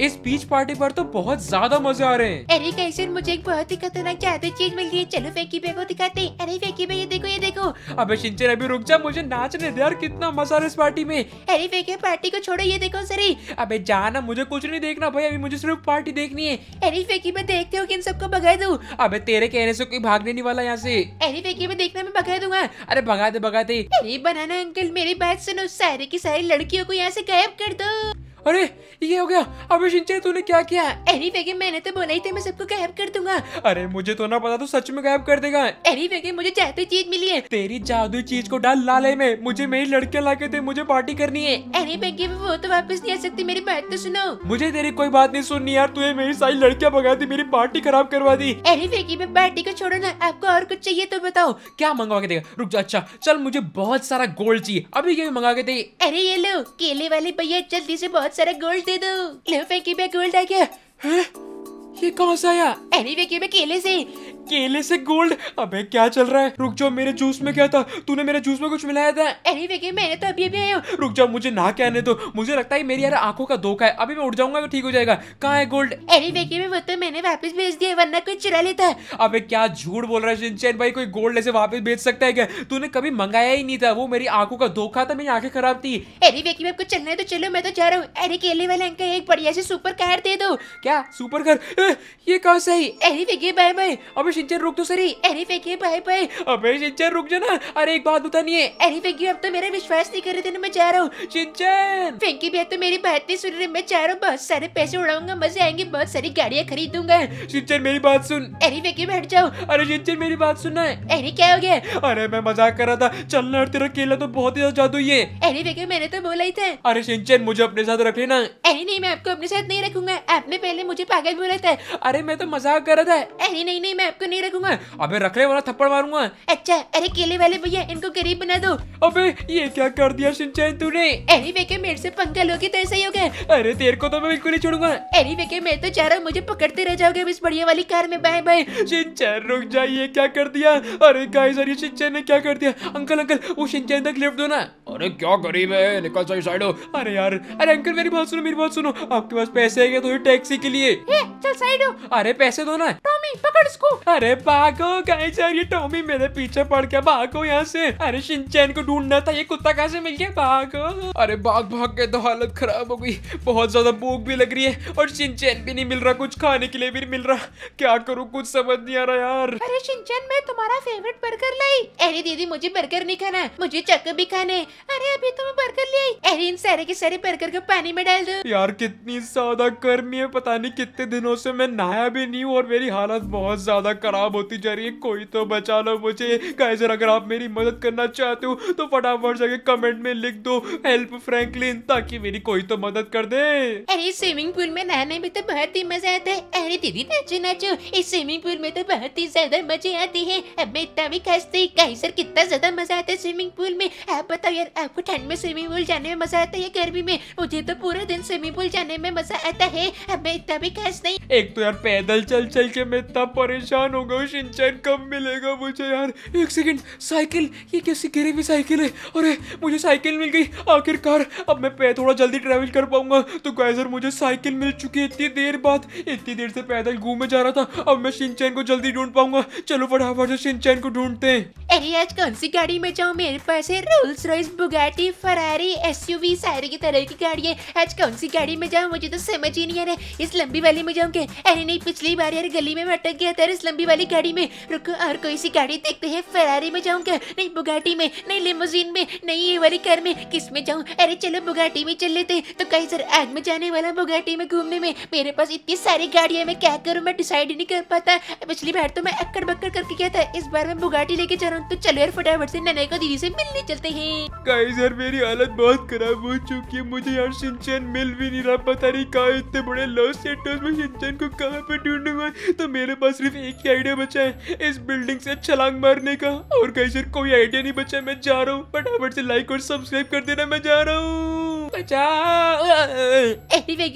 इस बीच पार्टी पर तो बहुत ज्यादा मजे आ रहे हैं अरे कैसे मुझे एक बहुत ही खतरनाक चाहते चीज मिल गई है चलो फैकी बे को दिखाते हैं अरे फैकी बे ये देखो ये देखो अबे शिंचन अभी रुक जा मुझे नाचने दे यार कितना मजा आ रहा है इस पार्टी में अरे फेके पार्टी को छोड़ो ये देखो सर अबे जाना मुझे कुछ नहीं देखना भाई अभी मुझे सिर्फ पार्टी देखनी है अरे फेकी मैं देखते हो इन सबको भगा दू अबे तेरे कहने से कोई भागने नहीं वाला यहाँ से अरे फेकी मैं देखना मैं भगा दूंगा अरे भगाते भगाते अरे बनाना अंकल मेरी बात सुनो सारी की सारी लड़कियों को यहाँ से गायब कर दो अरे ये हो गया अबे शिंचे तूने क्या किया एनी वेगे मैंने तो बोला ही थे मैं सबको गायब कर दूंगा अरे मुझे तो ना पता तो सच में गायब कर देगा एनी वेगे मुझे जादू चीज मिली है तेरी जादू चीज को डाल लाले में मुझे मेरी लड़के ला के मुझे पार्टी करनी है एनी वेगे वो तो वापस नहीं आ सकती मेरी बात तो सुनो मुझे तेरी कोई बात नहीं सुननी यार तू मेरी सारी लड़कियाँ भगा दी मेरी पार्टी खराब करवा दी एनी वेगे मैं पार्टी को छोड़ो ना आपको और कुछ चाहिए तो बताओ क्या मंगवा के देगा रुक जा अच्छा चल मुझे बहुत सारा गोल्ड चाहिए अभी ये मंगा के दे अरे ये लो केले वाले भैया जल्दी से बहुत बहुत सारे गोल्ड दे दो फेंकी में गोल्ड आ गया ये कौन सा आया एनीवे की में केले से केले से गोल्ड अबे क्या चल रहा है रुक जाओ मेरे जूस में क्या था तूने मेरे जूस में कुछ मिलाया था अरे वेगे मैंने तो अभी अभी आया रुक जाओ मुझे ना कहने दो मुझे लगता है मेरी यार आंखों का धोखा है अभी मैं उठ जाऊंगा तो ठीक हो जाएगा कहाँ है गोल्ड अरे वेगे में वो तो मैंने वापस भेज दिया वरना कोई चुरा लेता है अबे क्या झूठ बोल रहा है भाई कोई गोल्ड ऐसे वापस भेज सकता है क्या तूने कभी मंगाया ही नहीं था वो मेरी आंखों का धोखा था मेरी आंखें खराब थी अरे वेकी मैं आपको चलना है तो चलो मैं तो जा रहा हूँ अरे केले वाले अंकल एक बढ़िया से सुपर कार दे दो क्या सुपर कार ये कहाँ सही अरे वेकी बाय बाय अभी शिंचन रुक तो सही अरे फेंकिए भाई भाई अबे शिंचन रुक जाना अरे एक बात बता नहीं है अरे फेंकिए अब तो मेरा विश्वास नहीं कर रहे थे ना मैं जा रहा हूँ शिंचन फेंकी भैया तो मेरी बात नहीं सुन रही मैं जा रहा हूँ बहुत सारे पैसे उड़ाऊंगा मजे आएंगे बहुत सारी गाड़ियाँ खरीदूंगा शिंचन मेरी बात सुन अरे फेंकी बैठ जाओ अरे शिंचन मेरी बात सुनना अरे क्या हो गया अरे मैं मजाक कर रहा था चलना और तेरा केला तो बहुत ही ज्यादा जादू ये अरे फेंकी मैंने तो बोला ही था अरे शिंचन मुझे अपने साथ रख लेना अरे नहीं मैं आपको अपने साथ नहीं रखूंगा आपने पहले मुझे पागल बोला था अरे मैं तो मजाक कर रहा था अरे नहीं नहीं मैं आपको नहीं रखूंगा अबे रख ले वाला थप्पड़ मारूंगा अच्छा अरे केले वाले भैया इनको गरीब बना दो अबे ये क्या कर दिया सिंचन तूने अरे बेके मेरे से पंगा लोगे तो ऐसा ही होगा अरे तेरे को तो मैं बिल्कुल नहीं छोड़ूंगा अरे बेके मैं तो चाह रहा हूँ मुझे पकड़ते रह जाओगे इस बढ़िया वाली कार में बाय बाय सिंचन रुक जाइए क्या कर दिया अरे गाइस अरे सिंचन ने क्या कर दिया अंकल अंकल वो सिंचन तक लिफ्ट दो ना अरे क्या गरीब है निकल सही साइड हो अरे यार अरे अंकल मेरी बात सुनो मेरी बात सुनो आपके पास पैसे है क्या तो टैक्सी के लिए ए, चल साइड हो अरे पैसे दो ना तो टॉमी पकड़ इसको अरे भागो जा रही ये टॉमी मेरे पीछे पड़ गया भागो यहाँ से अरे शिनचैन को ढूंढना था ये कुत्ता कहाँ से मिल गया भागो अरे भाग भाग के तो हालत खराब हो गई बहुत ज्यादा भूख भी लग रही है और शिनचैन भी नहीं मिल रहा कुछ खाने के लिए भी नहीं मिल रहा क्या करूँ कुछ समझ नहीं आ रहा यार अरे शिनचैन मैं तुम्हारा फेवरेट बर्गर लाई अरे दीदी मुझे बर्गर नहीं खाना मुझे चक्कर भी खाने अरे अभी तुम्हें तो बर्गर ले आई अरे इन सारे के सारे बर्गर को पानी में डाल दो यार कितनी ज्यादा गर्मी है पता नहीं कितने दिनों से मैं नहाया भी नहीं हूँ और मेरी हालत हालत बहुत ज़्यादा ख़राब होती जा रही है कोई तो बचा लो मुझे गाइस अगर आप मेरी मदद करना चाहते हो तो फटाफट जाके कमेंट में लिख दो हेल्प फ्रैंकलिन ताकि मेरी कोई तो मदद कर दे अरे स्विमिंग पूल में नहाने में तो बहुत ही मजा आता है अरे दीदी नाचो नाचो इस स्विमिंग पूल में तो बहुत ही ज्यादा मजे आती है अब मैं इतना भी खसते सर कितना ज्यादा मजा आता है स्विमिंग पूल में आप बताओ यार आपको ठंड में स्विमिंग पूल जाने में मजा आता है गर्मी में मुझे तो पूरा दिन स्विमिंग पूल जाने में मजा आता है अब मैं इतना भी खास नहीं एक तो यार पैदल चल चल के मैं इतना परेशान हो गया सिंचन कब मिलेगा मुझे यार एक सेकंड साइकिल ये कैसी गिरी हुई साइकिल है अरे मुझे साइकिल मिल गई आखिरकार अब मैं पैदल थोड़ा जल्दी ट्रैवल कर पाऊंगा तो गाइजर मुझे साइकिल मिल चुकी है इतनी देर बाद इतनी देर से पैदल घूमने जा रहा था अब मैं सिंचन को जल्दी ढूंढ पाऊंगा चलो फटाफट से सिंचन को ढूंढते हैं अरे आज कौन सी गाड़ी में जाऊँ मेरे पास है Rolls Royce Bugatti Ferrari SUV सारी की तरह की गाड़ी है आज कौन सी गाड़ी में जाऊँ मुझे तो समझ ही नहीं आ रहा इस लंबी वाली में जाऊँ के अरे नहीं पिछली बार यार गली में अटक गया था इस लंबी वाली गाड़ी में रुको और कोई सी गाड़ी देखते हैं फरारी में जाऊँ क्या नहीं बुगाटी में नहीं लिमोजीन में नहीं ये वाली कार में किस में जाऊँ अरे चलो बुगाटी में चल लेते तो कहीं सर आग में जाने वाला बुगाटी में घूमने में मेरे पास इतनी सारी गाड़ियाँ मैं क्या करूँ मैं डिसाइड ही नहीं कर पाता पिछली बार तो मैं अक्कड़ बक्कर करके गया था इस बार मैं बुगाटी लेके जा रहा हूँ तो चलो यार फटाफट से नन्हे को दीदी से मिलने चलते हैं सर मेरी हालत बहुत खराब हो चुकी है मुझे यार सिंचन मिल भी नहीं रहा पता नहीं कहा इतने बड़े लॉस सेटर्स में सिंचन को कहाँ पे ढूंढूंगा तो मेरे मेरे पास सिर्फ एक ही आइडिया बचा है इस बिल्डिंग से छलांग मारने का और कहीं सर कोई आइडिया नहीं बचा मैं जा रहा हूँ फटाफट से लाइक और सब्सक्राइब कर देना मैं जा रहा हूँ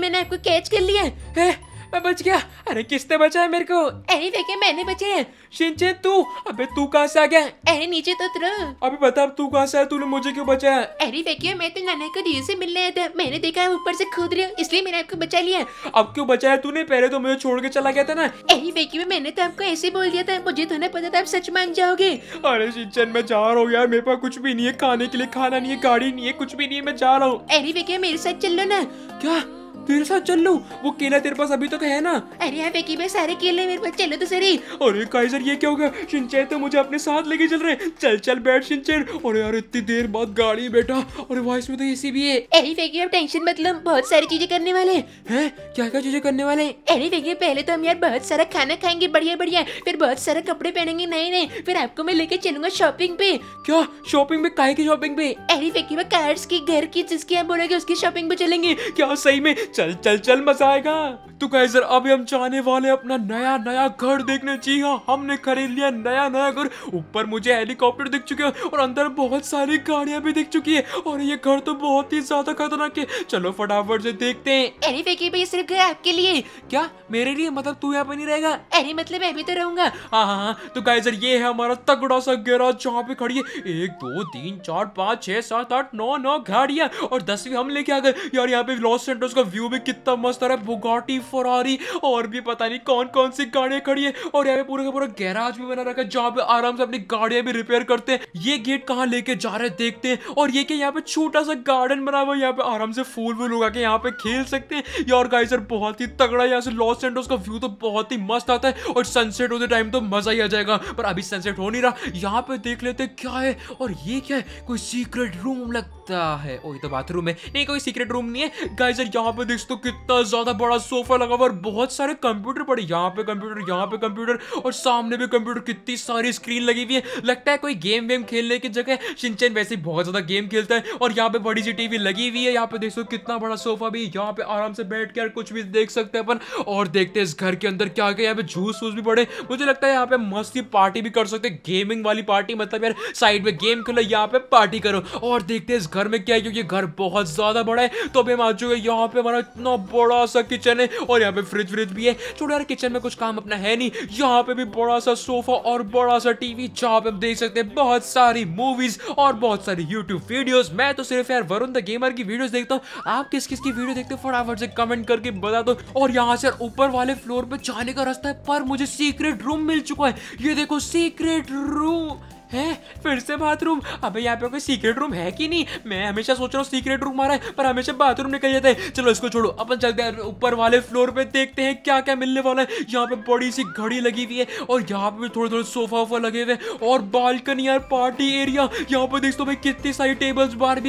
मैंने आपको कैच कर लिया है मैं बच गया अरे किसने बचाया मेरे को अरे देखे मैंने बचे हैं तू अबे तू कहाँ से आ गया अरे नीचे तो उतरो अबे बता तू कहाँ से आया तूने मुझे क्यों बचाया अरे देखे मैं तो नाना को दीदी से मिलने आया था मैंने देखा ऊपर से खोद रहे इसलिए मैंने आपको बचा लिया अब क्यों बचाया तूने पहले तो मुझे छोड़ के चला गया था ना अरे देखिए मैंने तो आपको ऐसे बोल दिया था मुझे तो ना पता था आप सच मान जाओगे अरे सिंचन मैं जा रहा हूँ यार मेरे पास कुछ भी नहीं है खाने के लिए खाना नहीं है गाड़ी नहीं है कुछ भी नहीं है मैं जा रहा हूँ अरे देखिए मेरे साथ चल लो ना क्या तेरे साथ चल लू वो केला तेरे पास अभी तक तो है ना अरे यहाँ बेकी भाई सारे केले मेरे पास चलो तो सर अरे काइजर ये क्या होगा सिंचे तो मुझे अपने साथ लेके चल रहे चल चल बैठ सिंचे अरे यार इतनी देर बाद गाड़ी बैठा और वॉइस में तो ए भी है अरे फेंकी अब टेंशन मतलब बहुत सारी चीजें करने वाले हैं क्या क्या चीजें करने वाले अरे फेंकी पहले तो हम यार बहुत सारा खाना खाएंगे बढ़िया बढ़िया फिर बहुत सारे कपड़े पहनेंगे नए नए फिर आपको मैं लेके चलूंगा शॉपिंग पे क्या शॉपिंग में काय की शॉपिंग पे अरे फेकी में कार्स की घर की जिसकी आप बोलोगे उसकी शॉपिंग पे चलेंगे क्या सही में चल चल चल मजा आएगा तो कहे सर अभी हम जाने वाले अपना नया नया घर देखने जी हाँ हमने खरीद लिया नया नया घर ऊपर मुझे हेलीकॉप्टर दिख चुके हैं और अंदर बहुत सारी गाड़ियां भी दिख चुकी है और ये घर तो बहुत ही ज्यादा खतरनाक है चलो फटाफट से देखते हैं अरे भाई सिर्फ घर आपके लिए क्या मेरे लिए मतलब तू यहाँ पे नहीं रहेगा अरे मतलब मैं भी तो रहूंगा हाँ, हाँ हाँ तो कहे सर ये है हमारा तगड़ा सा गेरा जहाँ पे खड़ी है एक दो तीन चार पाँच छह सात आठ नौ नौ गाड़िया और दसवीं हम लेके आ गए यार यहाँ पे लॉस सेंटर्स का व्यू भी कितना मस्त आ रहा है बुगाटी फरारी और भी पता नहीं कौन कौन सी गाड़ियां खड़ी है और यहाँ पे पूरा का पूरा गैराज भी बना रखा है जहाँ पे आराम से अपनी गाड़ियां भी रिपेयर करते हैं ये गेट कहाँ लेके जा रहे हैं देखते हैं और ये क्या यहाँ पे छोटा सा गार्डन बना हुआ है यहाँ पे आराम से फूल वूल उगा के यहाँ पे खेल सकते हैं यार गाइस यार बहुत ही तगड़ा यहाँ से लॉस एंडोस का व्यू तो बहुत ही मस्त आता है और सनसेट होते टाइम तो मजा ही आ जाएगा पर अभी सनसेट हो नहीं रहा यहाँ पे देख लेते क्या है और ये क्या है कोई सीक्रेट रूम लगता है ओ ये तो बाथरूम है नहीं कोई सीक्रेट रूम नहीं है गाइस यार यहाँ पे पे देख सकते हो तो कितना ज्यादा बड़ा सोफा लगा हुआ और बहुत सारे कंप्यूटर पड़े यहाँ पे कंप्यूटर यहाँ पे कंप्यूटर और सामने भी कंप्यूटर कितनी सारी स्क्रीन लगी हुई है लगता है कोई गेम वेम खेलने की जगह सिंचन वैसे बहुत ज्यादा गेम खेलता है और यहाँ पे बड़ी सी टीवी लगी हुई है यहाँ पे देख सकते हो कितना बड़ा सोफा भी यहाँ पे आराम से बैठ के कुछ भी देख सकते हैं अपन और देखते हैं इस घर के अंदर क्या क्या यहाँ पे जूस वूस भी पड़े मुझे लगता है यहाँ पे मस्ती पार्टी भी कर सकते हैं गेमिंग वाली पार्टी मतलब यार साइड में गेम खेलो यहाँ पे पार्टी करो और देखते हैं इस घर में क्या है क्योंकि घर बहुत ज्यादा बड़ा है तो अभी हम आ चुके यहाँ पे बना इतना बड़ा सा किचन है और यहाँ पे फ्रिज व्रिज भी है छोटे यार किचन में कुछ काम अपना है नहीं यहाँ पे भी बड़ा सा सोफा और बड़ा सा टीवी जहाँ पे आप देख सकते हैं बहुत सारी मूवीज और बहुत सारी यूट्यूब वीडियो मैं तो सिर्फ यार वरुण द गेमर की वीडियो देखता हूँ आप किस किस की वीडियो देखते हो फटाफट से कमेंट करके बता दो और यहाँ से ऊपर वाले फ्लोर पे जाने का रास्ता है पर मुझे सीक्रेट रूम मिल चुका है ये देखो सीक्रेट रूम है फिर से बाथरूम अबे यहाँ पे कोई सीक्रेट रूम है कि नहीं मैं हमेशा सोच रहा हूँ सीक्रेट रूम आ रहा है पर हमेशा बाथरूम निकल जाता है चलो इसको छोड़ो अपन चलते हैं ऊपर वाले फ्लोर पे देखते हैं क्या क्या मिलने वाला है यहाँ पे बड़ी सी घड़ी लगी हुई है और यहाँ पे भी थोड़े थोड़े सोफा वोफा लगे हुए और बालकनी यार पार्टी एरिया यहाँ पे देखते हो भाई कितनी सारी टेबल्स बार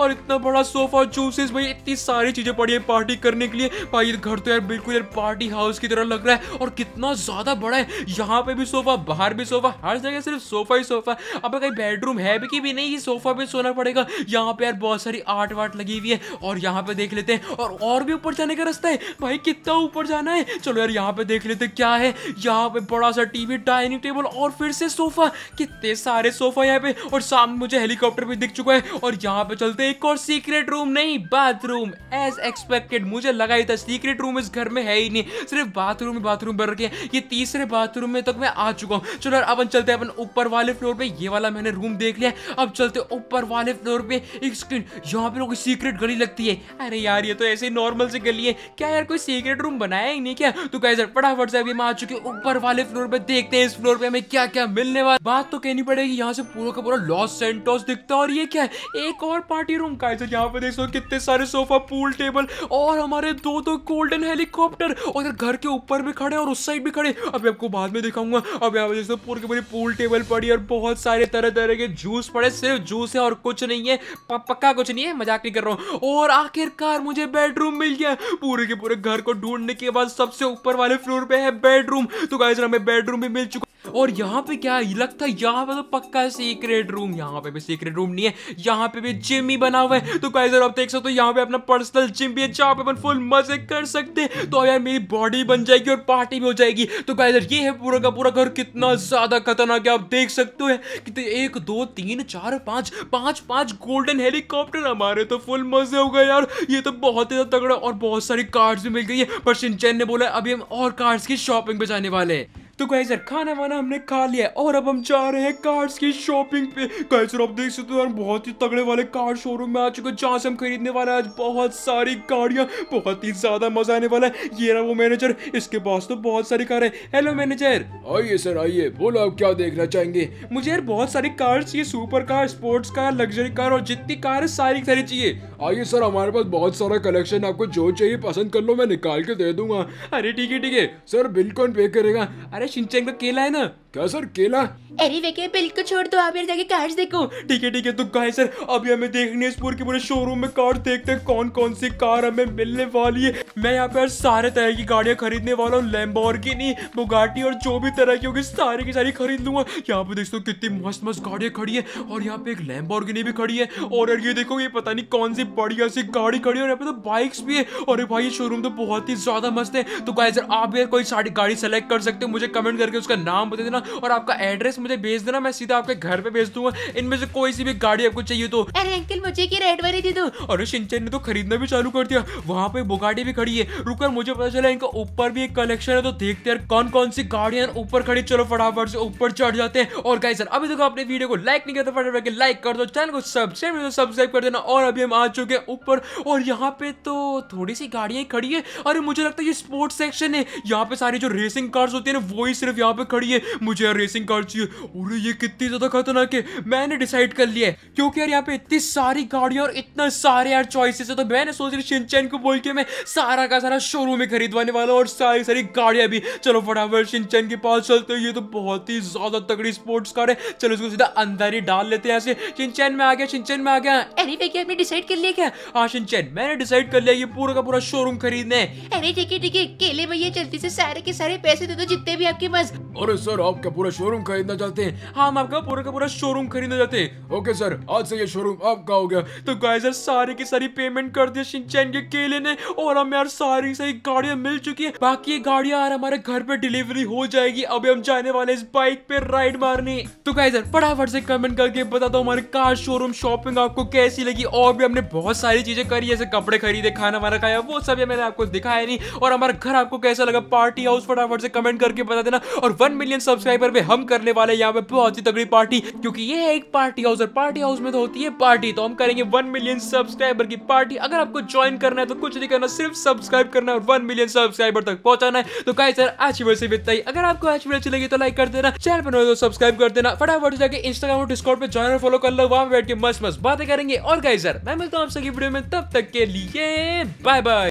और इतना बड़ा सोफा जूसेस भाई इतनी सारी चीजें पड़ी है पार्टी करने के लिए भाई ये घर तो यार बिल्कुल यार पार्टी हाउस की तरह लग रहा है और कितना ज्यादा बड़ा है यहाँ पे भी सोफा बाहर भी सोफा हर जगह सिर्फ सोफा ही सोफा सोफा अब कहीं बेडरूम है भी कि भी नहीं ये सोफा पे सोना पड़ेगा यहाँ पे यार बहुत सारी आर्ट वाट लगी हुई है और यहाँ पे देख लेते हैं और और भी ऊपर जाने का रास्ता है भाई कितना ऊपर जाना है चलो यार यहाँ पे देख लेते क्या है यहाँ पे बड़ा सा टीवी डाइनिंग टेबल और फिर से सोफा कितने सारे सोफा यहाँ पे और सामने मुझे हेलीकॉप्टर भी दिख चुका है और यहाँ पे चलते एक और सीक्रेट रूम नहीं बाथरूम एज एक्सपेक्टेड मुझे लगा ही था सीक्रेट रूम इस घर में है ही नहीं सिर्फ बाथरूम ही बाथरूम भर रखे ये तीसरे बाथरूम में तक मैं आ चुका हूँ चलो यार अपन चलते हैं अपन ऊपर वाले फ्लोर पे ये वाला मैंने रूम देख लिया अब चलते ऊपर वाले फ्लोर पे एक स्क्रीन यहाँ पे लोग सीक्रेट गली लगती है अरे यार ये तो ऐसे नॉर्मल से गली है क्या यार कोई सीक्रेट रूम बनाया ही नहीं क्या तो कैसे फटाफट से अभी मैं आ चुके ऊपर वाले फ्लोर पे देखते हैं इस फ्लोर पे हमें क्या क्या मिलने वाला बात तो कहनी पड़ेगी यहाँ से पूरा का पूरा लॉस सेंटोस दिखता है और ये क्या एक और पार्टी रूम का यहाँ पे देख सो कितने सारे सोफा पूल टेबल और हमारे दो दो गोल्डन हेलीकॉप्टर और इधर घर के ऊपर भी खड़े और उस साइड भी खड़े अभी आपको बाद में दिखाऊंगा अब यहाँ पे देख सो पूरे पूरी पूल टेबल पड़ी और बहुत सारे तरह तरह के जूस पड़े सिर्फ जूस है और कुछ नहीं है पक्का कुछ नहीं है मजाक नहीं कर रहा हूँ और आखिरकार मुझे बेडरूम मिल गया पूरे के पूरे घर को ढूंढने के बाद सबसे ऊपर वाले फ्लोर पे है बेडरूम तो गाय हमें बेडरूम भी मिल चुका और यहाँ पे क्या है लगता है यहाँ पे तो पक्का सीक्रेट रूम यहाँ पे भी सीक्रेट रूम नहीं है यहाँ पे भी जिम ही बना हुआ है तो गाइस आप देख सकते हो यहाँ पे अपना पर्सनल जिम भी है जहाँ पे अपन फुल मजे कर सकते हैं तो यार मेरी बॉडी बन जाएगी और पार्टी भी हो जाएगी तो गाइस ये है पूरा का पूरा घर कितना ज्यादा खतरनाक है आप देख सकते हो कि एक दो तीन चार पाँच पाँच पाँच गोल्डन हेलीकॉप्टर हमारे तो फुल मजे हो गए यार ये तो बहुत ही ज्यादा तगड़ा और बहुत सारी कार्ड्स भी मिल गई है पर सिंचैन ने बोला अभी हम और कार्ड्स की शॉपिंग पे जाने वाले हैं तो गाइजर खाना वाना हमने खा लिया और अब हम जा रहे हैं कार्ड्स की शॉपिंग पे गाइजर आप देख सकते हो यार बहुत ही तगड़े वाले कार्ड शोरूम में आ चुके जहाँ से हम खरीदने वाले आज बहुत सारी गाड़ियाँ बहुत ही ज्यादा मजा आने वाला है ये रहा वो मैनेजर इसके पास तो बहुत सारी कार है हेलो मैनेजर आइए सर आइए बोलो आप क्या देखना चाहेंगे मुझे यार बहुत सारी कार्स चाहिए super car sports car luxury car और जितनी कार है सारी सारी चाहिए आइए सर हमारे पास बहुत सारा कलेक्शन आपको जो चाहिए पसंद कर लो मैं निकाल के दे दूंगा अरे ठीक है ठीक है सर बिल कौन पे करेगा अरे शिनचैन का केला है ना क्या सर केला अरे वेके बिल्कुल छोड़ दो आप जाके कार्ड देखो ठीक है ठीक है तो गाय सर अभी हमें देखने इस पूरे के पूरे शोरूम में कार देखते हैं कौन कौन सी कार हमें मिलने वाली है मैं यहाँ पे सारे तरह की गाड़ियाँ खरीदने वाला हूँ लेम्बोर्गिनी बुगाटी और जो भी तरह की होगी सारी की सारी खरीद लूंगा यहाँ पे देखो कितनी मस्त मस्त गाड़ियाँ खड़ी है और यहाँ पे एक लेम्बोर्गिनी भी खड़ी है और यार ये देखो ये पता नहीं कौन सी बढ़िया सी गाड़ी खड़ी है और यहाँ पे तो बाइक्स भी है और भाई ये शोरूम तो बहुत ही ज्यादा मस्त है तो गाय सर आप यार कोई सारी गाड़ी सेलेक्ट कर सकते हो मुझे कमेंट करके उसका नाम बता देना करना और आपका एड्रेस मुझे भेज देना मैं सीधा आपके घर पे भेज दूंगा इनमें से कोई सी भी गाड़ी आपको चाहिए तो अरे अंकल मुझे की रेड वाली दे दो अरे सिंचन ने तो खरीदना भी चालू कर दिया वहाँ पे बुगाड़ी भी खड़ी है रुक मुझे पता चला इनका ऊपर भी एक कलेक्शन है तो देखते हैं कौन कौन सी गाड़ियां ऊपर खड़ी चलो फटाफट से ऊपर चढ़ जाते हैं और कहीं सर अभी तक आपने वीडियो को लाइक नहीं किया तो फटाफट के लाइक कर दो चैनल को सब्सक्राइब सब्सक्राइब तो कर देना और अभी हम आ चुके हैं ऊपर और यहाँ पे तो थोड़ी सी गाड़ियां खड़ी है अरे मुझे लगता है ये स्पोर्ट्स सेक्शन है यहाँ पे सारी जो रेसिंग कार्स होती है ना वो ही सिर्फ यहाँ पे खड़ी है मुझे यार रेसिंग कार चाहिए और ये कितनी ज़्यादा खतरनाक है मैंने डिसाइड कर लिया है क्योंकि यार यहाँ पे इतनी सारी गाड़ियाँ और इतना सारे यार चॉइसेस है तो मैंने सोच रही शिनचैन को बोल के मैं सारा का सारा शोरूम में खरीदवाने वाला और सारी सारी गाड़ियाँ भी चलो फटाफट शिनचैन के पास चलते हैं ये तो बहुत ही ज़्यादा तगड़ी स्पोर्ट्स कार है चलो इसको सीधा अंदर ही डाल लेते हैं ऐसे से शिनचैन में आ गया शिनचैन में आ गया एनी भैया आपने डिसाइड कर लिया क्या हाँ शिनचैन मैंने डिसाइड कर लिया ये पूरा का पूरा शोरूम खरीदने अरे ठीक है ठीक है केले भैया चलती से सारे के सारे पैसे दे दो जितने भी आपके पास अरे सर आप आपका पूरा शोरूम खरीदना चाहते हैं हम आपका पूरा का पूरा शोरूम खरीदना चाहते हैं ओके सर आज से ये शोरूम आपका हो गया तो गाइस यार सारी की सारी पेमेंट कर दिया शिनचैन के केले ने और हमें यार सारी सारी गाड़ियां मिल चुकी है बाकी गाड़िया यार हमारे घर पे डिलीवरी हो जाएगी अभी हम जाने वाले इस बाइक पे राइड मारने तो गाइस यार फटाफट से कमेंट करके बता दो हमारे कार शोरूम शॉपिंग आपको कैसी लगी और भी हमने बहुत सारी चीजें करी जैसे कपड़े खरीदे खाना वाना खाया वो सब मैंने आपको दिखाया नहीं और हमारा घर आपको कैसा लगा पार्टी हाउस फटाफट से कमेंट करके बता देना और वन मिलियन सब्सक्राइब सब्सक्राइबर पे हम करने वाले यहाँ पे बहुत ही तगड़ी पार्टी क्योंकि ये है एक पार्टी हाउस और पार्टी हाउस में तो होती है पार्टी तो हम करेंगे वन मिलियन सब्सक्राइबर की पार्टी अगर आपको ज्वाइन करना है तो कुछ नहीं करना सिर्फ सब्सक्राइब करना और वन मिलियन सब्सक्राइबर तक पहुंचाना है तो कहीं सर आज वीडियो से इतना ही अगर आपको आज वैसे लगी तो लाइक कर देना चैनल पर तो सब्सक्राइब कर देना फटाफट जाकर इंस्टाग्राम और डिस्काउंट पर ज्वाइन फॉलो कर लो वहां बैठ के मस्त मस्त बातें करेंगे और कहीं सर मैं मिलता हूँ आप सभी वीडियो में तब तक के लिए बाय बाय